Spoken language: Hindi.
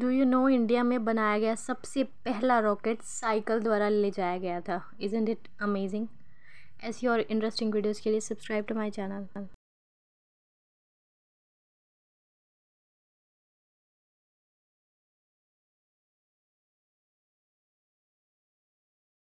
डू यू नो इंडिया में बनाया गया सबसे पहला रॉकेट साइकिल द्वारा ले जाया गया था इज़ इट अमेजिंग ऐसी और इंटरेस्टिंग वीडियोज़ के लिए सब्सक्राइब टू माई चैनल